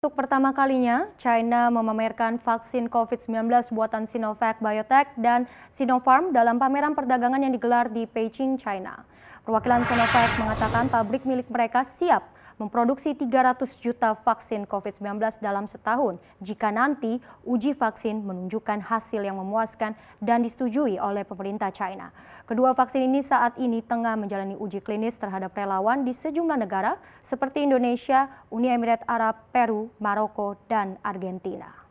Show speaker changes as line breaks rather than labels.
Untuk pertama kalinya, China memamerkan vaksin COVID-19 buatan Sinovac Biotech dan Sinopharm dalam pameran perdagangan yang digelar di Beijing, China. Perwakilan Sinovac mengatakan pabrik milik mereka siap memproduksi 300 juta vaksin COVID-19 dalam setahun jika nanti uji vaksin menunjukkan hasil yang memuaskan dan disetujui oleh pemerintah China. Kedua vaksin ini saat ini tengah menjalani uji klinis terhadap relawan di sejumlah negara seperti Indonesia, Uni Emirat Arab, Peru, Maroko, dan Argentina.